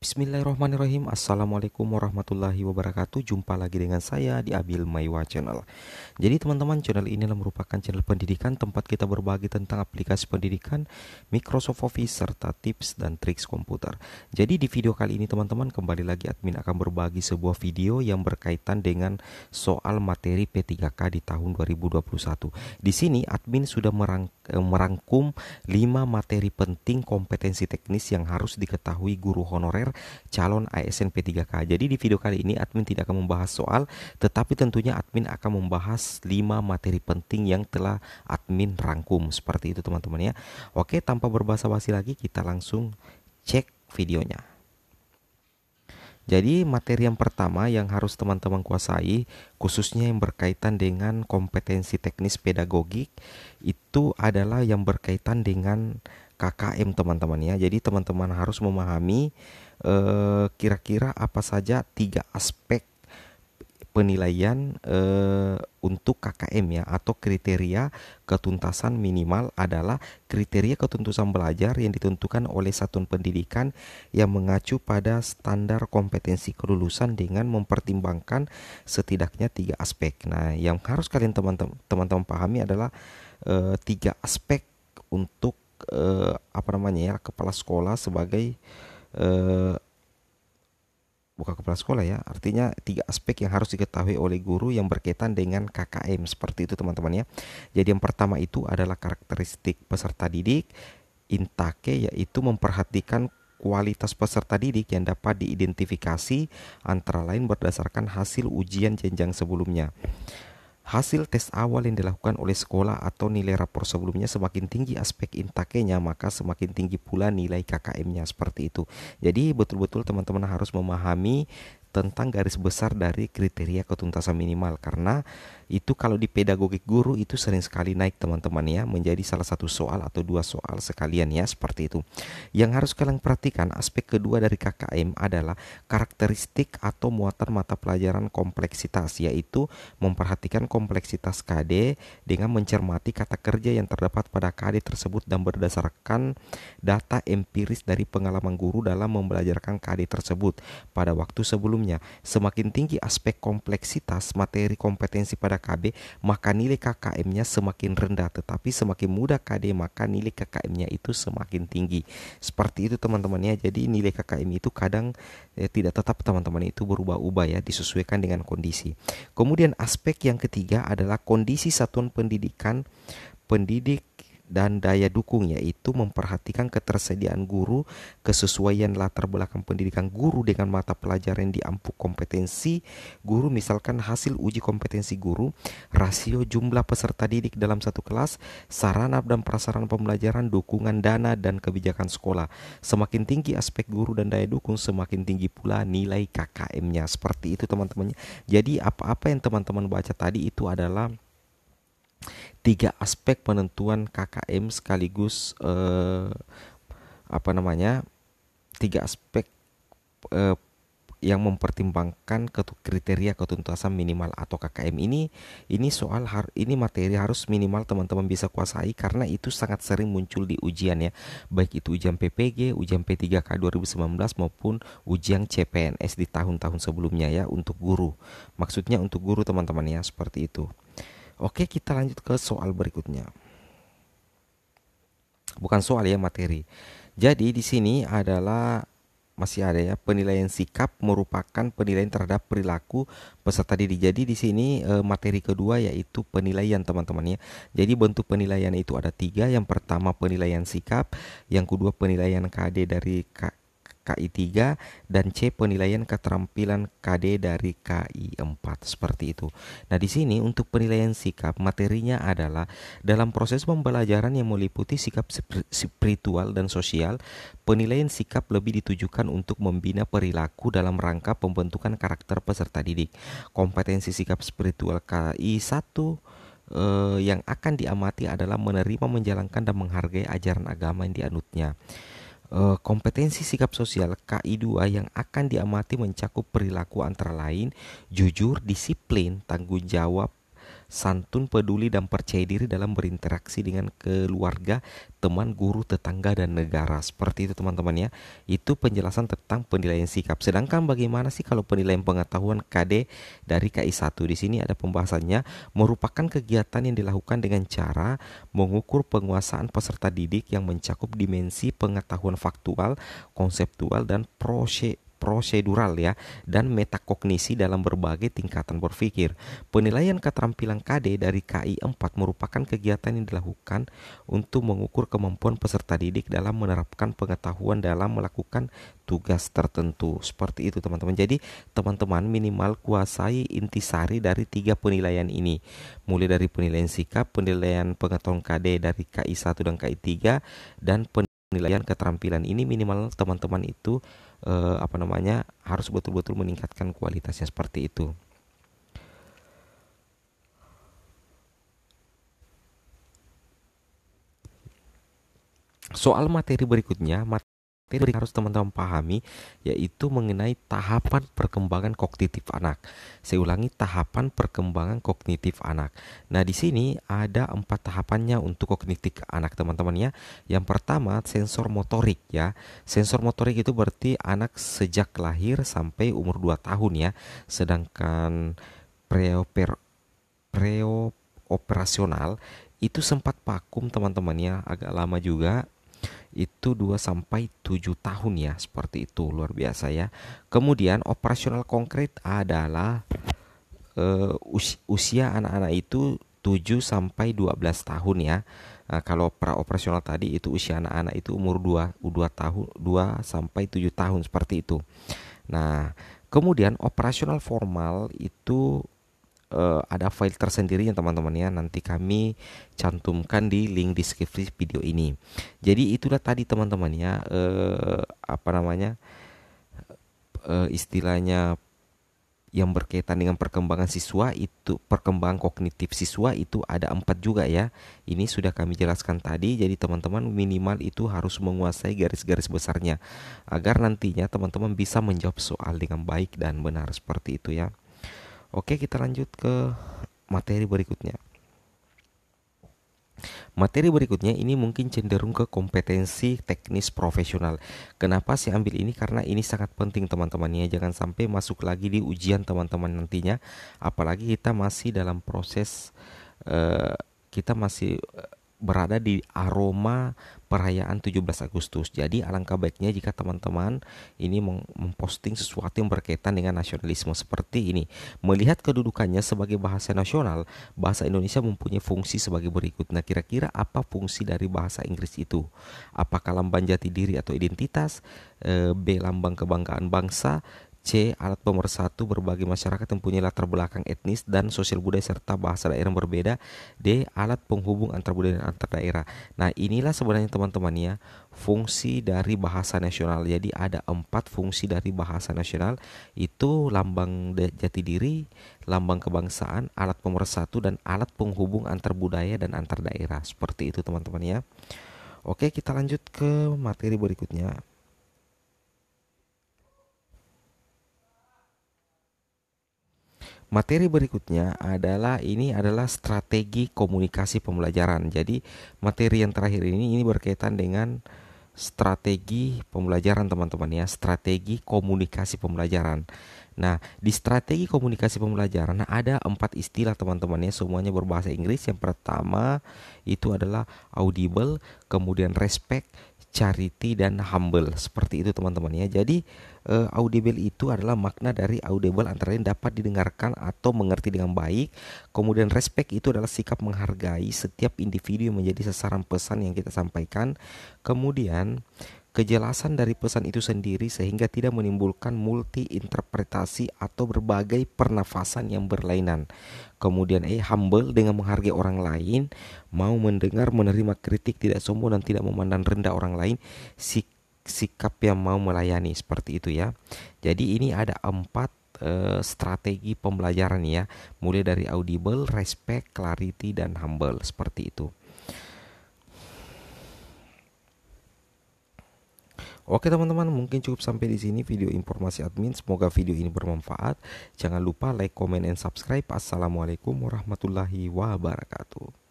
Bismillahirrahmanirrahim Assalamualaikum warahmatullahi wabarakatuh Jumpa lagi dengan saya di Abil Maiwa Channel Jadi teman-teman channel ini adalah merupakan channel pendidikan Tempat kita berbagi tentang aplikasi pendidikan Microsoft Office serta tips dan triks komputer Jadi di video kali ini teman-teman Kembali lagi admin akan berbagi sebuah video Yang berkaitan dengan soal materi P3K di tahun 2021 Di sini admin sudah merang eh, merangkum 5 materi penting kompetensi teknis Yang harus diketahui guru honorer calon ASN P3K. Jadi di video kali ini admin tidak akan membahas soal, tetapi tentunya admin akan membahas 5 materi penting yang telah admin rangkum. Seperti itu teman-teman ya. Oke, tanpa berbahasa-basi lagi kita langsung cek videonya. Jadi materi yang pertama yang harus teman-teman kuasai khususnya yang berkaitan dengan kompetensi teknis pedagogik itu adalah yang berkaitan dengan KKM teman-teman ya. Jadi teman-teman harus memahami eh, kira-kira apa saja tiga aspek penilaian eh, untuk KKM ya atau kriteria ketuntasan minimal adalah kriteria ketuntasan belajar yang ditentukan oleh satuan pendidikan yang mengacu pada standar kompetensi kelulusan dengan mempertimbangkan setidaknya tiga aspek. Nah, yang harus kalian teman-teman pahami adalah eh, tiga aspek untuk eh, apa namanya ya kepala sekolah sebagai eh, buka kepala sekolah ya artinya tiga aspek yang harus diketahui oleh guru yang berkaitan dengan KKM seperti itu teman-teman ya jadi yang pertama itu adalah karakteristik peserta didik intake yaitu memperhatikan kualitas peserta didik yang dapat diidentifikasi antara lain berdasarkan hasil ujian jenjang sebelumnya hasil tes awal yang dilakukan oleh sekolah atau nilai rapor sebelumnya semakin tinggi aspek intakenya maka semakin tinggi pula nilai KKM-nya seperti itu. Jadi betul-betul teman-teman harus memahami tentang garis besar dari kriteria ketuntasan minimal karena itu kalau di pedagogik guru itu sering sekali naik teman-teman ya menjadi salah satu soal atau dua soal sekalian ya seperti itu. Yang harus kalian perhatikan aspek kedua dari KKM adalah karakteristik atau muatan mata pelajaran kompleksitas yaitu memperhatikan kompleksitas KD dengan mencermati kata kerja yang terdapat pada KD tersebut dan berdasarkan data empiris dari pengalaman guru dalam membelajarkan KD tersebut pada waktu sebelum sebelumnya. Semakin tinggi aspek kompleksitas materi kompetensi pada KB, maka nilai KKM-nya semakin rendah, tetapi semakin mudah KD maka nilai KKM-nya itu semakin tinggi. Seperti itu teman-teman ya. Jadi nilai KKM itu kadang ya, tidak tetap teman-teman itu berubah-ubah ya, disesuaikan dengan kondisi. Kemudian aspek yang ketiga adalah kondisi satuan pendidikan pendidik dan daya dukung yaitu memperhatikan ketersediaan guru, kesesuaian latar belakang pendidikan guru dengan mata pelajaran di ampuh kompetensi guru misalkan hasil uji kompetensi guru, rasio jumlah peserta didik dalam satu kelas, sarana dan prasarana pembelajaran, dukungan dana dan kebijakan sekolah. Semakin tinggi aspek guru dan daya dukung, semakin tinggi pula nilai KKM-nya. Seperti itu teman-temannya. Jadi apa-apa yang teman-teman baca tadi itu adalah tiga aspek penentuan KKM sekaligus eh, apa namanya tiga aspek eh, yang mempertimbangkan kriteria ketuntasan minimal atau KKM ini ini soal har, ini materi harus minimal teman-teman bisa kuasai karena itu sangat sering muncul di ujian ya baik itu ujian PPG, ujian P3K 2019 maupun ujian CPNS di tahun-tahun sebelumnya ya untuk guru. Maksudnya untuk guru teman-teman ya seperti itu. Oke, kita lanjut ke soal berikutnya. Bukan soal ya, materi. Jadi di sini adalah masih ada ya penilaian sikap merupakan penilaian terhadap perilaku peserta didik. Jadi di sini eh, materi kedua yaitu penilaian teman-temannya. Jadi bentuk penilaian itu ada tiga. Yang pertama penilaian sikap, yang kedua penilaian KD dari KI3 dan C penilaian keterampilan KD dari KI4 seperti itu. Nah, di sini untuk penilaian sikap materinya adalah dalam proses pembelajaran yang meliputi sikap spiritual dan sosial, penilaian sikap lebih ditujukan untuk membina perilaku dalam rangka pembentukan karakter peserta didik. Kompetensi sikap spiritual KI1 eh, yang akan diamati adalah menerima, menjalankan, dan menghargai ajaran agama yang dianutnya. Eh, kompetensi sikap sosial KI2 yang akan diamati mencakup perilaku antara lain jujur, disiplin, tanggung jawab, santun, peduli, dan percaya diri dalam berinteraksi dengan keluarga, teman, guru, tetangga, dan negara. Seperti itu teman-teman ya. Itu penjelasan tentang penilaian sikap. Sedangkan bagaimana sih kalau penilaian pengetahuan KD dari KI1? Di sini ada pembahasannya merupakan kegiatan yang dilakukan dengan cara mengukur penguasaan peserta didik yang mencakup dimensi pengetahuan faktual, konseptual, dan proses prosedural ya dan metakognisi dalam berbagai tingkatan berpikir. Penilaian keterampilan KD dari KI 4 merupakan kegiatan yang dilakukan untuk mengukur kemampuan peserta didik dalam menerapkan pengetahuan dalam melakukan tugas tertentu. Seperti itu teman-teman. Jadi teman-teman minimal kuasai intisari dari tiga penilaian ini. Mulai dari penilaian sikap, penilaian pengetahuan KD dari KI 1 dan KI 3 dan penilaian penilaian keterampilan ini minimal teman-teman itu eh, apa namanya harus betul-betul meningkatkan kualitasnya seperti itu. Soal materi berikutnya, materi yang harus teman-teman pahami yaitu mengenai tahapan perkembangan kognitif anak. Saya ulangi tahapan perkembangan kognitif anak. Nah, di sini ada empat tahapannya untuk kognitif anak teman-teman ya. Yang pertama sensor motorik ya. Sensor motorik itu berarti anak sejak lahir sampai umur 2 tahun ya. Sedangkan preoper preoperasional itu sempat vakum teman-teman ya agak lama juga itu 2 sampai 7 tahun ya seperti itu luar biasa ya. Kemudian operasional konkret adalah uh, usia anak-anak itu 7 sampai 12 tahun ya. Nah, kalau pra operasional tadi itu usia anak-anak itu umur 2 2 tahun 2 sampai 7 tahun seperti itu. Nah, kemudian operasional formal itu uh, ada file tersendiri yang teman-temannya nanti kami cantumkan di link deskripsi video ini. Jadi itulah tadi teman-temannya uh, eh, apa namanya uh, istilahnya yang berkaitan dengan perkembangan siswa itu perkembangan kognitif siswa itu ada empat juga ya ini sudah kami jelaskan tadi jadi teman-teman minimal itu harus menguasai garis-garis besarnya agar nantinya teman-teman bisa menjawab soal dengan baik dan benar seperti itu ya Oke, kita lanjut ke materi berikutnya. Materi berikutnya ini mungkin cenderung ke kompetensi teknis profesional. Kenapa saya ambil ini? Karena ini sangat penting teman-temannya. Jangan sampai masuk lagi di ujian teman-teman nantinya. Apalagi kita masih dalam proses uh, kita masih berada di aroma perayaan 17 Agustus. Jadi alangkah baiknya jika teman-teman ini memposting sesuatu yang berkaitan dengan nasionalisme seperti ini. Melihat kedudukannya sebagai bahasa nasional, bahasa Indonesia mempunyai fungsi sebagai berikut. Nah, kira-kira apa fungsi dari bahasa Inggris itu? Apakah lambang jati diri atau identitas? Eh, B lambang kebanggaan bangsa, C. Alat pemersatu berbagai masyarakat yang punya latar belakang etnis dan sosial budaya serta bahasa daerah yang berbeda. D. Alat penghubung antar budaya dan antar daerah. Nah inilah sebenarnya teman-teman ya fungsi dari bahasa nasional. Jadi ada empat fungsi dari bahasa nasional itu lambang jati diri, lambang kebangsaan, alat pemersatu dan alat penghubung antar budaya dan antar daerah. Seperti itu teman-teman ya. Oke kita lanjut ke materi berikutnya. Materi berikutnya adalah ini adalah strategi komunikasi pembelajaran. Jadi materi yang terakhir ini ini berkaitan dengan strategi pembelajaran teman-teman ya, strategi komunikasi pembelajaran. Nah, di strategi komunikasi pembelajaran nah, ada empat istilah teman-teman ya, semuanya berbahasa Inggris. Yang pertama itu adalah audible, kemudian respect, charity dan humble seperti itu teman-teman ya. Jadi uh, audible itu adalah makna dari audible antara lain dapat didengarkan atau mengerti dengan baik. Kemudian respect itu adalah sikap menghargai setiap individu yang menjadi sasaran pesan yang kita sampaikan. Kemudian kejelasan dari pesan itu sendiri sehingga tidak menimbulkan multi-interpretasi atau berbagai pernafasan yang berlainan. Kemudian E. Humble dengan menghargai orang lain, mau mendengar, menerima kritik, tidak sombong dan tidak memandang rendah orang lain, sik sikap yang mau melayani seperti itu ya. Jadi ini ada empat eh, strategi pembelajaran ya mulai dari audible, respect, clarity dan humble seperti itu. Oke teman-teman, mungkin cukup sampai di sini video informasi admin. Semoga video ini bermanfaat. Jangan lupa like, comment, and subscribe. Assalamualaikum warahmatullahi wabarakatuh.